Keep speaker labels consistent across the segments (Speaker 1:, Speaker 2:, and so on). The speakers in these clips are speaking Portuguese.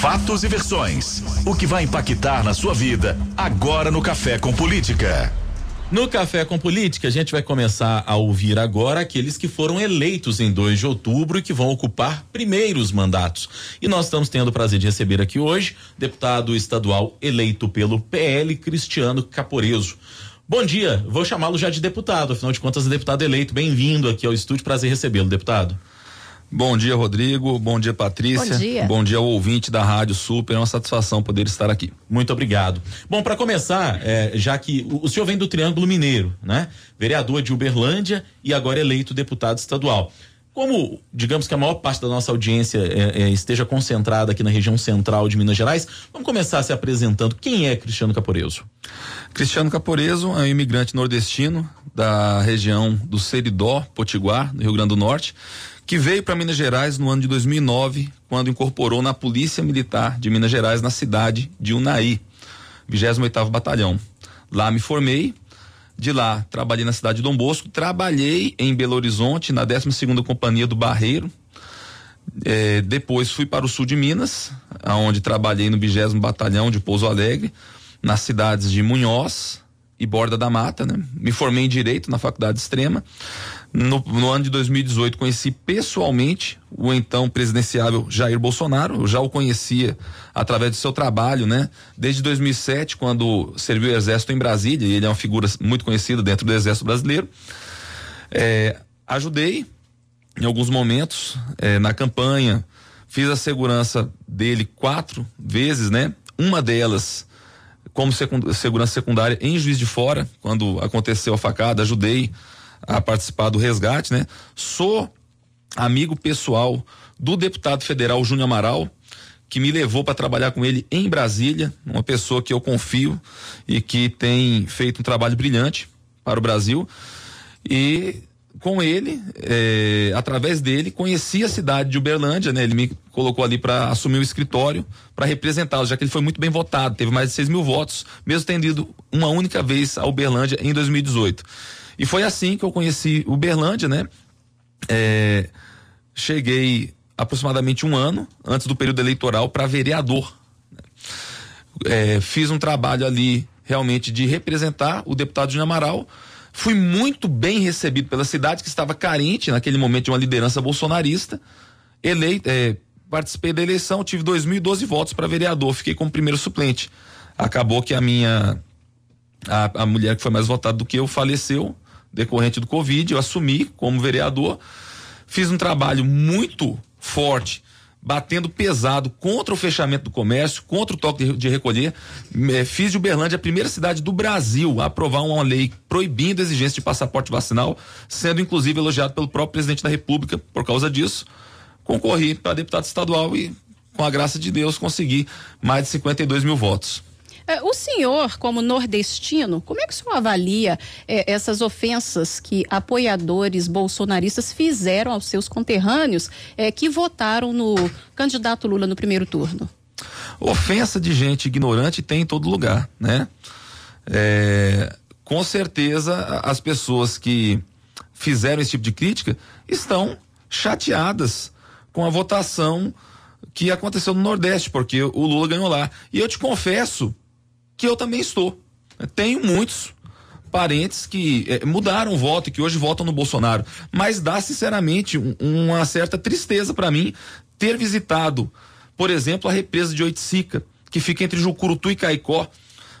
Speaker 1: Fatos e versões. O que vai impactar na sua vida agora no Café com Política. No Café com Política, a gente vai começar a ouvir agora aqueles que foram eleitos em 2 de outubro e que vão ocupar primeiros mandatos. E nós estamos tendo o prazer de receber aqui hoje deputado estadual eleito pelo PL, Cristiano Caporeso. Bom dia, vou chamá-lo já de deputado, afinal de contas, é deputado eleito. Bem-vindo aqui ao estúdio,
Speaker 2: prazer recebê-lo, deputado. Bom dia, Rodrigo. Bom dia, Patrícia. Bom dia. Bom dia ao ouvinte da Rádio Super. É uma satisfação poder estar aqui. Muito obrigado. Bom, para começar, é, já
Speaker 1: que o, o, senhor vem do Triângulo Mineiro, né? Vereador de Uberlândia e agora eleito deputado estadual. Como, digamos que a maior parte da nossa audiência é, é, esteja concentrada aqui na região
Speaker 2: central de Minas Gerais, vamos começar se apresentando. Quem é Cristiano Caporeso? Cristiano Caporeso é um imigrante nordestino da região do Seridó, Potiguar, no Rio Grande do Norte que veio para Minas Gerais no ano de 2009, quando incorporou na Polícia Militar de Minas Gerais na cidade de Unai, 28º Batalhão. Lá me formei, de lá trabalhei na cidade de Dom Bosco, trabalhei em Belo Horizonte na 12ª Companhia do Barreiro. É, depois fui para o sul de Minas, aonde trabalhei no 20 Batalhão de Pouso Alegre, nas cidades de Munhoz e Borda da Mata, né? Me formei em direito na Faculdade Extrema. No, no, ano de 2018, conheci pessoalmente o então presidenciável Jair Bolsonaro. Eu já o conhecia através do seu trabalho, né? Desde 2007, quando serviu o Exército em Brasília, e ele é uma figura muito conhecida dentro do Exército Brasileiro. É, ajudei em alguns momentos é, na campanha, fiz a segurança dele quatro vezes, né? Uma delas como segurança secundária em Juiz de Fora, quando aconteceu a facada, ajudei a participar do resgate, né? Sou amigo pessoal do deputado federal Júnior Amaral, que me levou para trabalhar com ele em Brasília, uma pessoa que eu confio e que tem feito um trabalho brilhante para o Brasil. E com ele, é, através dele, conheci a cidade de Uberlândia, né? Ele me colocou ali para assumir o escritório, para representá-lo, já que ele foi muito bem votado, teve mais de 6 mil votos, mesmo tendo ido uma única vez a Uberlândia em 2018. E foi assim que eu conheci Uberlândia, né? É, cheguei aproximadamente um ano antes do período eleitoral para vereador. Né? É, fiz um trabalho ali realmente de representar o deputado Júnior Amaral Fui muito bem recebido pela cidade, que estava carente naquele momento de uma liderança bolsonarista. Eleito, é, participei da eleição, tive 2012 votos para vereador, fiquei como primeiro suplente. Acabou que a minha. A, a mulher que foi mais votada do que eu faleceu, decorrente do Covid, eu assumi como vereador. Fiz um trabalho muito forte batendo pesado contra o fechamento do comércio, contra o toque de, de recolher. É, Fiz de Uberlândia a primeira cidade do Brasil a aprovar uma lei proibindo a exigência de passaporte vacinal, sendo inclusive elogiado pelo próprio presidente da República por causa disso. Concorri para deputado estadual e, com a graça de Deus, consegui mais de 52 mil votos.
Speaker 3: É, o senhor, como nordestino, como é que o senhor avalia é, essas ofensas que apoiadores bolsonaristas fizeram aos seus conterrâneos é, que votaram no candidato Lula no primeiro turno?
Speaker 2: Ofensa de gente ignorante tem em todo lugar, né? É, com certeza as pessoas que fizeram esse tipo de crítica estão chateadas com a votação que aconteceu no Nordeste, porque o Lula ganhou lá. E eu te confesso que eu também estou. Tenho muitos parentes que é, mudaram o voto e que hoje votam no Bolsonaro, mas dá sinceramente um, uma certa tristeza para mim ter visitado, por exemplo, a represa de Oiticica, que fica entre Jucurutu e Caicó,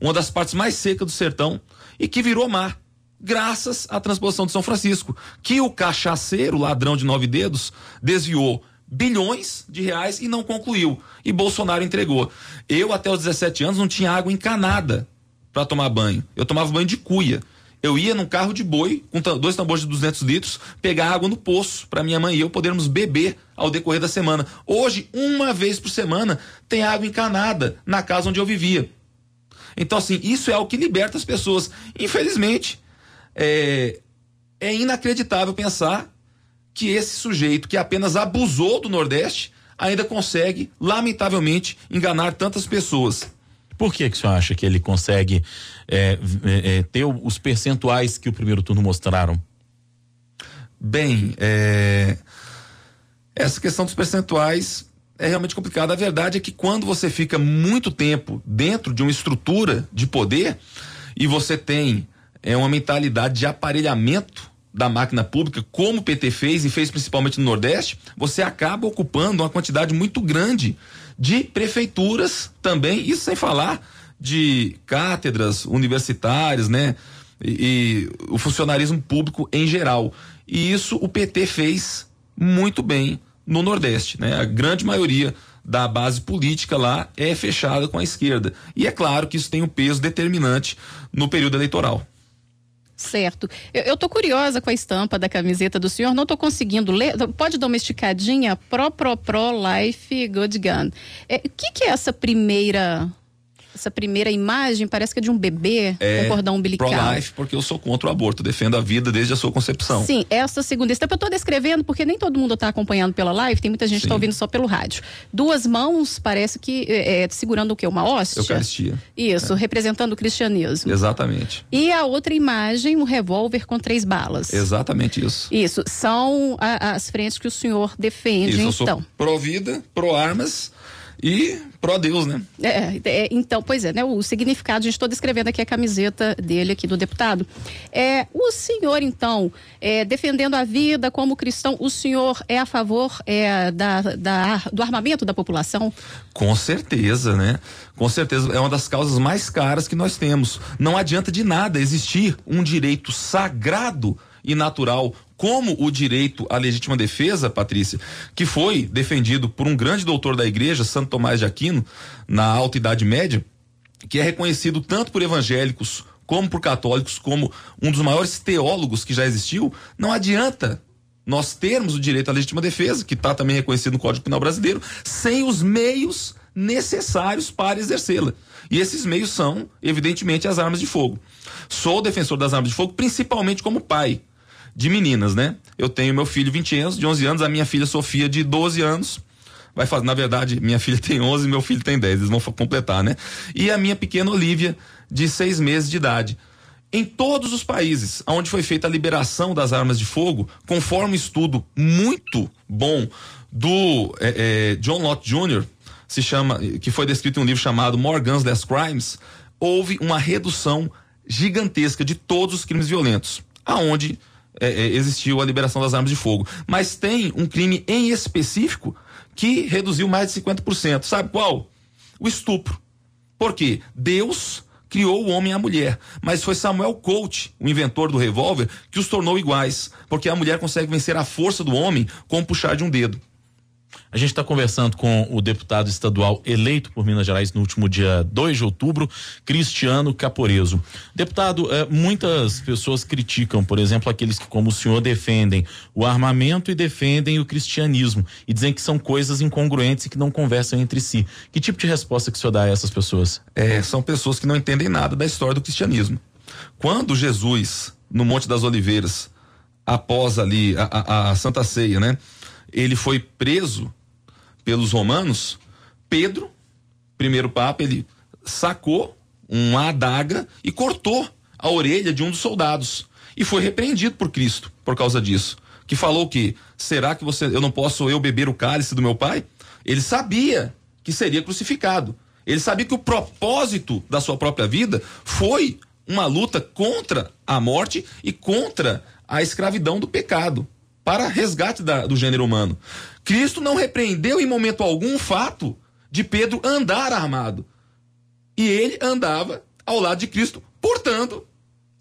Speaker 2: uma das partes mais secas do sertão e que virou mar graças à transposição de São Francisco, que o cachaceiro, ladrão de nove dedos, desviou bilhões de reais e não concluiu. E Bolsonaro entregou. Eu, até os 17 anos, não tinha água encanada para tomar banho. Eu tomava banho de cuia. Eu ia num carro de boi, com dois tambores de 200 litros, pegar água no poço para minha mãe e eu podermos beber ao decorrer da semana. Hoje, uma vez por semana, tem água encanada na casa onde eu vivia. Então, assim, isso é o que liberta as pessoas. Infelizmente, é, é inacreditável pensar que esse sujeito que apenas abusou do Nordeste ainda consegue, lamentavelmente, enganar tantas pessoas.
Speaker 1: Por que, que o senhor acha que ele consegue é, é, é ter os percentuais que o primeiro turno mostraram? Bem,
Speaker 2: é, essa questão dos percentuais é realmente complicada. A verdade é que quando você fica muito tempo dentro de uma estrutura de poder e você tem é, uma mentalidade de aparelhamento da máquina pública, como o PT fez e fez principalmente no Nordeste, você acaba ocupando uma quantidade muito grande de prefeituras também, isso sem falar de cátedras universitárias, né? E, e o funcionarismo público em geral. E isso o PT fez muito bem no Nordeste, né? A grande maioria da base política lá é fechada com a esquerda. E é claro que isso tem um peso determinante no período eleitoral
Speaker 3: certo. Eu, estou curiosa com a estampa da camiseta do senhor, não estou conseguindo ler. Pode dar uma esticadinha? Pro, pro, pro, life, good gun. É, o é, que, que é essa primeira essa primeira imagem parece que é de um bebê é, com cordão umbilical. Pro-life,
Speaker 2: porque eu sou contra o aborto, defendo a vida desde a sua concepção. Sim,
Speaker 3: essa segunda etapa eu estou descrevendo porque nem todo mundo está acompanhando pela live, tem muita gente tá Sim. que está ouvindo só pelo rádio. Duas mãos, parece que é, é, segurando o quê? Uma hóstia? Eucaristia. Isso, é. representando o cristianismo.
Speaker 2: Exatamente.
Speaker 3: E a outra imagem, um revólver com três balas.
Speaker 2: Exatamente isso.
Speaker 3: Isso, são a, as frentes que o senhor defende, isso, então.
Speaker 2: pro vida, pro armas e pró Deus, né?
Speaker 3: É, é, então, pois é, né? O significado, a gente estou descrevendo aqui a camiseta dele aqui do deputado. É, o senhor, então, é, defendendo a vida como cristão, o senhor é a favor é, da, da, do armamento da população? Com
Speaker 2: certeza, né? Com certeza, é uma das causas mais caras que nós temos. Não adianta de nada existir um direito sagrado e natural como o direito à legítima defesa, Patrícia, que foi defendido por um grande doutor da igreja, Santo Tomás de Aquino, na Alta Idade Média, que é reconhecido tanto por evangélicos como por católicos como um dos maiores teólogos que já existiu, não adianta nós termos o direito à legítima defesa, que está também reconhecido no Código Penal Brasileiro, sem os meios necessários para exercê-la. E esses meios são, evidentemente, as armas de fogo. Sou defensor das armas de fogo, principalmente como pai de meninas, né? Eu tenho meu filho anos, de 11 anos, a minha filha Sofia, de 12 anos. Vai fazer, na verdade, minha filha tem 11 meu filho tem 10, eles vão completar, né? E a minha pequena Olivia, de 6 meses de idade. Em todos os países onde foi feita a liberação das armas de fogo, conforme um estudo muito bom do é, é, John Lott Jr., se chama, que foi descrito em um livro chamado Morgan's Last Crimes, houve uma redução gigantesca de todos os crimes violentos, aonde é, é, existiu a liberação das armas de fogo. Mas tem um crime em específico que reduziu mais de 50%. Sabe qual? O estupro. Por quê? Deus criou o homem e a mulher, mas foi Samuel Colt, o inventor do revólver, que os tornou iguais, porque a mulher consegue vencer a força do homem com o puxar de um dedo. A gente está conversando com o deputado estadual
Speaker 1: eleito por Minas Gerais no último dia 2 de outubro, Cristiano Caporeso. Deputado, eh, muitas pessoas criticam, por exemplo, aqueles que, como o senhor, defendem o armamento e defendem o cristianismo e dizem que são coisas incongruentes e que não conversam entre si. Que
Speaker 2: tipo de resposta que o senhor dá a essas pessoas? É, são pessoas que não entendem nada da história do cristianismo. Quando Jesus, no Monte das Oliveiras, após ali a, a, a Santa Ceia, né? Ele foi preso pelos romanos, Pedro, primeiro papa, ele sacou uma adaga e cortou a orelha de um dos soldados e foi repreendido por Cristo por causa disso. Que falou que será que você eu não posso eu beber o cálice do meu pai? Ele sabia que seria crucificado. Ele sabia que o propósito da sua própria vida foi uma luta contra a morte e contra a escravidão do pecado para resgate da, do gênero humano. Cristo não repreendeu em momento algum o fato de Pedro andar armado. E ele andava ao lado de Cristo, portando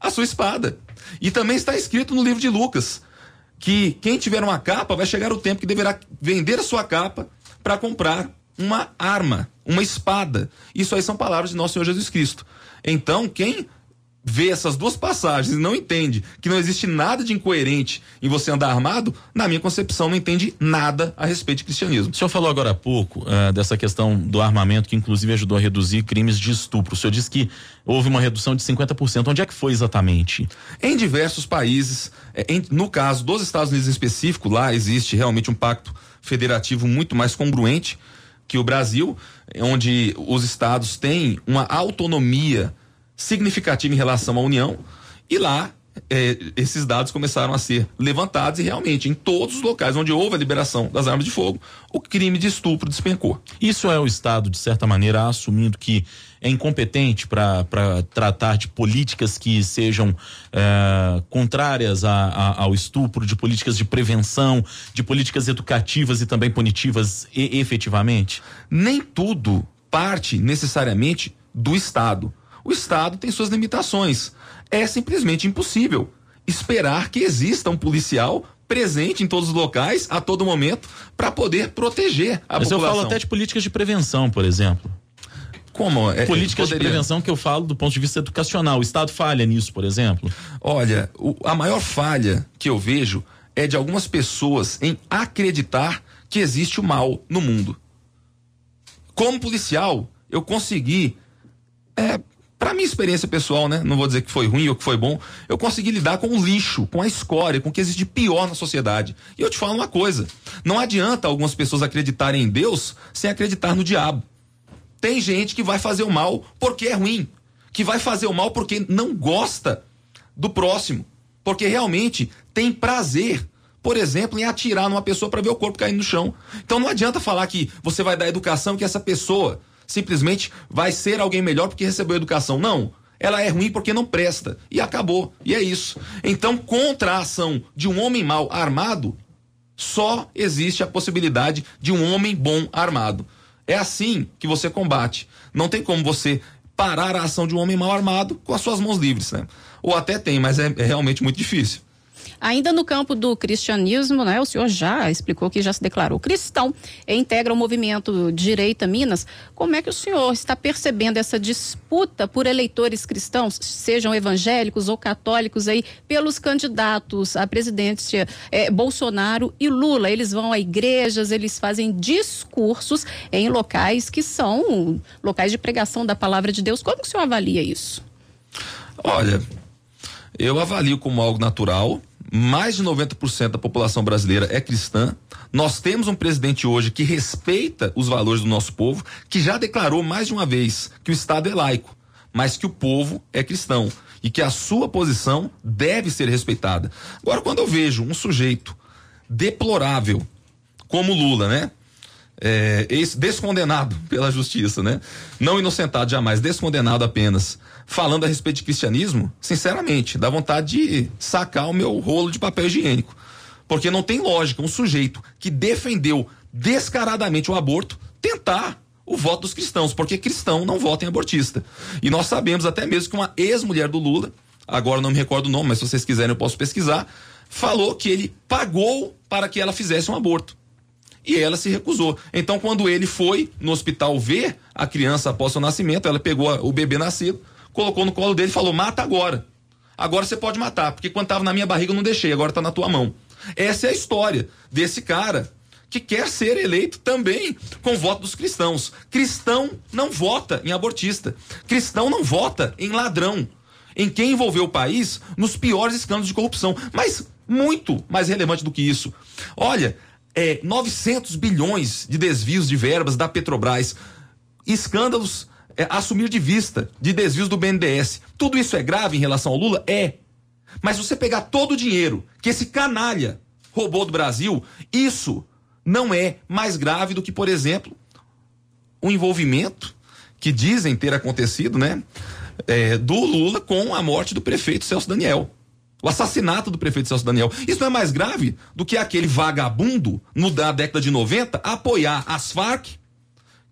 Speaker 2: a sua espada. E também está escrito no livro de Lucas que quem tiver uma capa vai chegar o tempo que deverá vender a sua capa para comprar uma arma, uma espada. Isso aí são palavras de nosso Senhor Jesus Cristo. Então, quem vê essas duas passagens e não entende que não existe nada de incoerente em você andar armado, na minha concepção não entende nada a respeito de cristianismo. O senhor falou agora há pouco
Speaker 1: uh, dessa questão do armamento que inclusive ajudou a reduzir crimes de estupro. O senhor disse que houve uma redução de 50%. Onde é que
Speaker 2: foi exatamente? Em diversos países, eh, em, no caso dos Estados Unidos em específico, lá existe realmente um pacto federativo muito mais congruente que o Brasil, onde os estados têm uma autonomia significativa em relação à União. E lá, é, esses dados começaram a ser levantados e realmente, em todos os locais onde houve a liberação das armas de fogo, o crime de estupro despencou. Isso é o Estado, de
Speaker 1: certa maneira, assumindo que é incompetente para tratar de políticas que sejam é, contrárias a, a, ao estupro, de políticas de prevenção, de políticas educativas e também punitivas, e, efetivamente? Nem tudo
Speaker 2: parte necessariamente do Estado o Estado tem suas limitações. É simplesmente impossível esperar que exista um policial presente em todos os locais, a todo momento, para poder proteger a Mas população. Mas eu falo até
Speaker 1: de políticas de prevenção, por exemplo.
Speaker 2: Como? É, políticas poderia... de prevenção que eu falo do ponto de vista educacional. O Estado falha nisso, por exemplo? Olha, o, a maior falha que eu vejo é de algumas pessoas em acreditar que existe o mal no mundo. Como policial, eu consegui é, para minha experiência pessoal, né? Não vou dizer que foi ruim ou que foi bom. Eu consegui lidar com o lixo, com a escória, com o que existe de pior na sociedade. E eu te falo uma coisa: não adianta algumas pessoas acreditarem em Deus sem acreditar no diabo. Tem gente que vai fazer o mal porque é ruim, que vai fazer o mal porque não gosta do próximo, porque realmente tem prazer por exemplo, em atirar numa pessoa para ver o corpo caindo no chão. Então não adianta falar que você vai dar educação que essa pessoa simplesmente vai ser alguém melhor porque recebeu educação. Não. Ela é ruim porque não presta. E acabou. E é isso. Então, contra a ação de um homem mal armado, só existe a possibilidade de um homem bom armado. É assim que você combate. Não tem como você parar a ação de um homem mal armado com as suas mãos livres, né? Ou até tem, mas é, é realmente muito difícil.
Speaker 3: Ainda no campo do cristianismo, né, o senhor já explicou que já se declarou cristão e integra o movimento Direita Minas. Como é que o senhor está percebendo essa disputa por eleitores cristãos, sejam evangélicos ou católicos aí, pelos candidatos à presidência eh, Bolsonaro e Lula? Eles vão a igrejas, eles fazem discursos em locais que são locais de pregação da palavra de Deus. Como que o senhor avalia isso?
Speaker 2: Olha, eu avalio como algo natural, mais de 90% da população brasileira é cristã. Nós temos um presidente hoje que respeita os valores do nosso povo, que já declarou mais de uma vez que o Estado é laico, mas que o povo é cristão e que a sua posição deve ser respeitada. Agora, quando eu vejo um sujeito deplorável como Lula, né? É, descondenado pela justiça, né? Não inocentado jamais, descondenado apenas falando a respeito de cristianismo, sinceramente, dá vontade de sacar o meu rolo de papel higiênico. Porque não tem lógica um sujeito que defendeu descaradamente o aborto tentar o voto dos cristãos, porque cristão não vota em abortista. E nós sabemos até mesmo que uma ex-mulher do Lula, agora não me recordo o nome, mas se vocês quiserem eu posso pesquisar, falou que ele pagou para que ela fizesse um aborto. E ela se recusou. Então, quando ele foi no hospital ver a criança após o nascimento, ela pegou o bebê nascido, colocou no colo dele e falou: mata agora. Agora você pode matar, porque quando estava na minha barriga eu não deixei, agora está na tua mão. Essa é a história desse cara que quer ser eleito também com voto dos cristãos. Cristão não vota em abortista. Cristão não vota em ladrão. Em quem envolveu o país nos piores escândalos de corrupção. Mas muito mais relevante do que isso. Olha, é, 900 bilhões de desvios de verbas da Petrobras. Escândalos é, assumir de vista de desvios do BNDES. Tudo isso é grave em relação ao Lula? É. Mas você pegar todo o dinheiro que esse canalha roubou do Brasil, isso não é mais grave do que, por exemplo, o envolvimento que dizem ter acontecido, né? É, do Lula com a morte do prefeito Celso Daniel. O assassinato do prefeito Celso Daniel. Isso não é mais grave do que aquele vagabundo, no da década de 90, apoiar as Farc,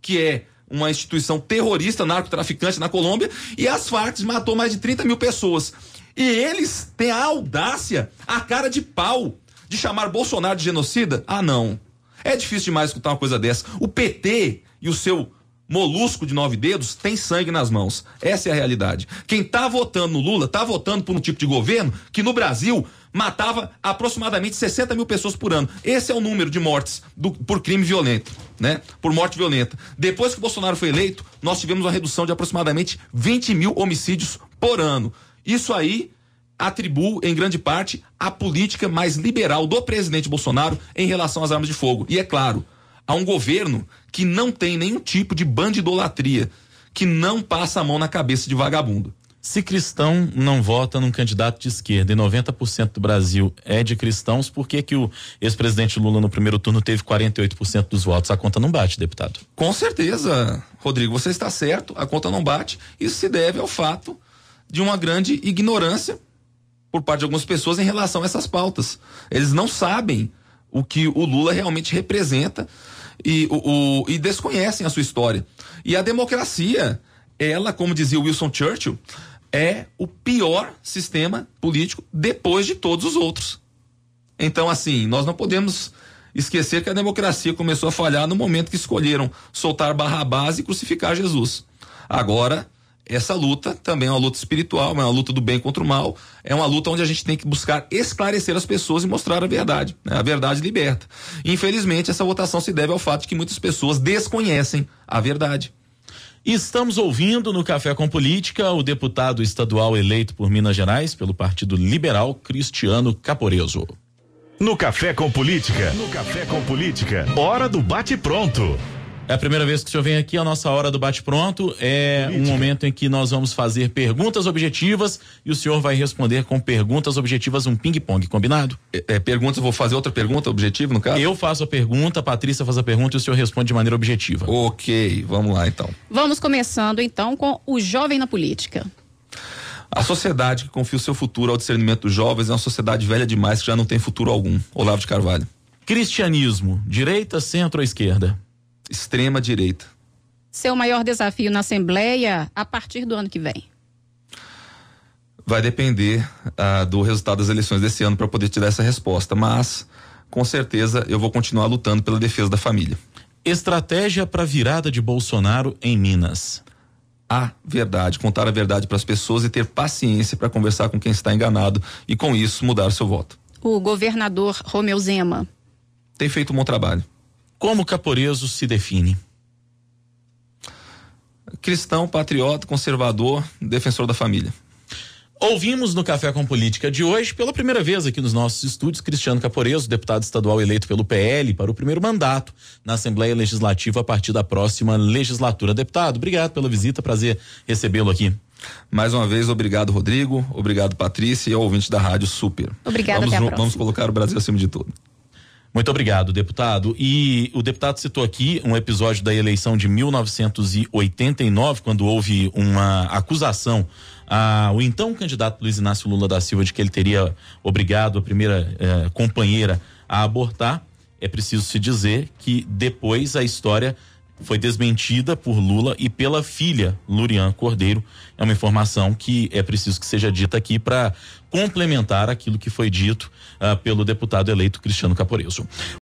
Speaker 2: que é uma instituição terrorista, narcotraficante na Colômbia, e as Farc matou mais de 30 mil pessoas. E eles têm a audácia, a cara de pau, de chamar Bolsonaro de genocida? Ah, não. É difícil demais escutar uma coisa dessa. O PT e o seu molusco de nove dedos tem sangue nas mãos. Essa é a realidade. Quem está votando no Lula está votando por um tipo de governo que no Brasil matava aproximadamente 60 mil pessoas por ano. Esse é o número de mortes do, por crime violento, né? Por morte violenta. Depois que o Bolsonaro foi eleito, nós tivemos uma redução de aproximadamente 20 mil homicídios por ano. Isso aí atribuo, em grande parte, à política mais liberal do presidente Bolsonaro em relação às armas de fogo. E é claro, a um governo que não tem nenhum tipo de idolatria, que não passa a mão na cabeça de vagabundo. Se cristão não vota
Speaker 1: num candidato de esquerda e 90% do Brasil é de cristãos, por que, que o ex-presidente Lula no primeiro turno teve 48% dos votos? A conta não bate, deputado.
Speaker 2: Com certeza, Rodrigo, você está certo, a conta não bate. Isso se deve ao fato de uma grande ignorância por parte de algumas pessoas em relação a essas pautas. Eles não sabem o que o Lula realmente representa e, o, o, e desconhecem a sua história. E a democracia, ela, como dizia Wilson Churchill, é o pior sistema político depois de todos os outros. Então, assim, nós não podemos esquecer que a democracia começou a falhar no momento que escolheram soltar Barrabás e crucificar Jesus. Agora, essa luta também é uma luta espiritual, é uma luta do bem contra o mal, é uma luta onde a gente tem que buscar esclarecer as pessoas e mostrar a verdade. Né? A verdade liberta. Infelizmente, essa votação se deve ao fato de que muitas pessoas desconhecem a verdade.
Speaker 1: Estamos ouvindo no Café com Política o deputado estadual eleito por Minas Gerais pelo Partido Liberal, Cristiano Caporeso. No Café com Política, no Café com Política, hora do bate-pronto. É a primeira vez que o senhor vem aqui, a nossa hora do bate-pronto é um momento em que nós vamos fazer perguntas objetivas e o senhor vai responder com perguntas objetivas, um ping-pong, combinado? É, é, perguntas, vou fazer outra pergunta, objetivo no caso? Eu faço a pergunta, a Patrícia faz a pergunta e o senhor responde de maneira objetiva.
Speaker 2: Ok, vamos lá então.
Speaker 3: Vamos começando então com o jovem na política.
Speaker 2: A sociedade que confia o seu futuro ao discernimento dos jovens é uma sociedade velha demais que já não tem futuro algum. Olavo de Carvalho. Cristianismo, direita, centro ou esquerda? extrema direita.
Speaker 3: Seu maior desafio na Assembleia a partir do ano que vem?
Speaker 2: Vai depender ah, do resultado das eleições desse ano para poder te dar essa resposta, mas com certeza eu vou continuar lutando pela defesa da família. Estratégia para virada de Bolsonaro em Minas. A verdade, contar a verdade para as pessoas e ter paciência para conversar com quem está enganado e com isso mudar seu voto.
Speaker 3: O governador Romeu Zema
Speaker 2: tem feito um bom trabalho. Como Caporeso se define? Cristão, patriota, conservador, defensor da família.
Speaker 1: Ouvimos no Café com Política de hoje, pela primeira vez aqui nos nossos estúdios, Cristiano Caporeso, deputado estadual eleito pelo PL para o primeiro mandato na Assembleia Legislativa a partir da próxima legislatura.
Speaker 2: Deputado, obrigado pela visita, prazer recebê-lo aqui. Mais uma vez, obrigado, Rodrigo, obrigado, Patrícia e ao ouvinte da Rádio Super. Obrigado, vamos, até a vamos colocar o Brasil acima de tudo.
Speaker 1: Muito obrigado, deputado. E o deputado citou aqui um episódio da eleição de 1989, quando houve uma acusação ao então candidato Luiz Inácio Lula da Silva de que ele teria obrigado a primeira eh, companheira a abortar. É preciso se dizer que depois a história foi desmentida por Lula e pela filha, Lurian Cordeiro. É uma informação que é preciso que seja dita aqui para complementar aquilo que foi dito uh, pelo deputado eleito Cristiano Caporeso.